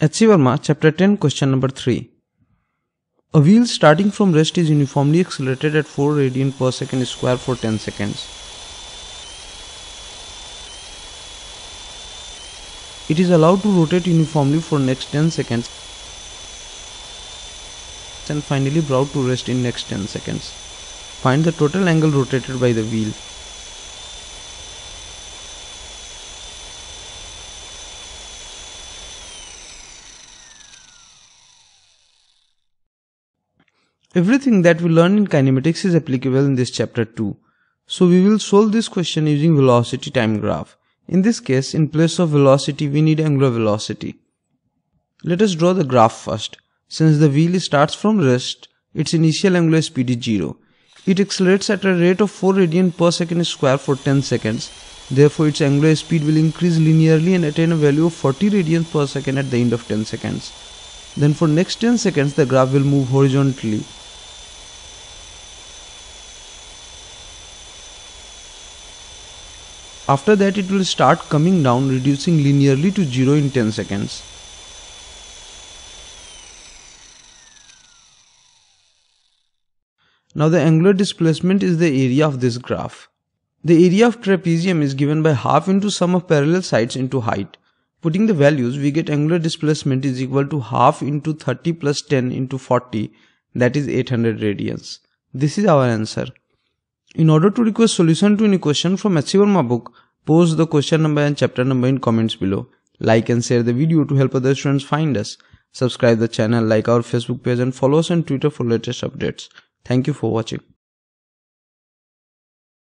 H.C. Verma, Chapter 10, Question number 3. A wheel starting from rest is uniformly accelerated at 4 radian per second square for 10 seconds. It is allowed to rotate uniformly for next 10 seconds and finally brought to rest in next 10 seconds. Find the total angle rotated by the wheel. Everything that we learn in kinematics is applicable in this chapter too. So we will solve this question using velocity time graph. In this case, in place of velocity, we need angular velocity. Let us draw the graph first. Since the wheel starts from rest, its initial angular speed is 0. It accelerates at a rate of 4 radian per second square for 10 seconds. Therefore, its angular speed will increase linearly and attain a value of 40 radian per second at the end of 10 seconds. Then for next 10 seconds, the graph will move horizontally After that it will start coming down reducing linearly to 0 in 10 seconds. Now the angular displacement is the area of this graph. The area of trapezium is given by half into sum of parallel sides into height. Putting the values we get angular displacement is equal to half into 30 plus 10 into 40 that is 800 radians. This is our answer. In order to request solution to any question from H.C. Verma book, post the question number and chapter number in comments below. Like and share the video to help other students find us. Subscribe the channel, like our Facebook page and follow us on Twitter for latest updates. Thank you for watching.